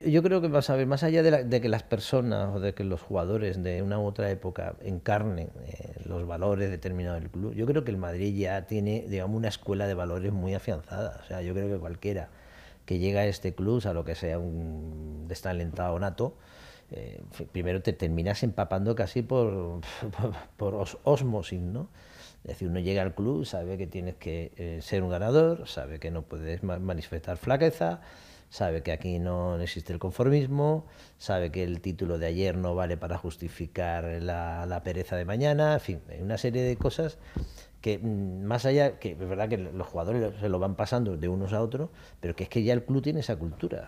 Yo creo que, vas a ver, más allá de, que las personas o de que los jugadores de una u otra época encarnen eh, los valores determinados del club, yo creo que el Madrid ya tiene, una escuela de valores muy afianzada. O sea, yo creo que cualquiera que llega a este club, a lo que sea un desalentado nato, eh, primero te terminas empapando casi por, osmosis, ¿no? Es decir, uno llega al club, sabe que tienes que eh, ser un ganador, sabe que no puedes manifestar flaqueza, sabe que aquí no existe el conformismo, sabe que el título de ayer no vale para justificar la, pereza de mañana, en fin, una serie de cosas que mm, más allá, que es verdad que los jugadores se lo van pasando de unos a otros, pero que es que ya el club tiene esa cultura.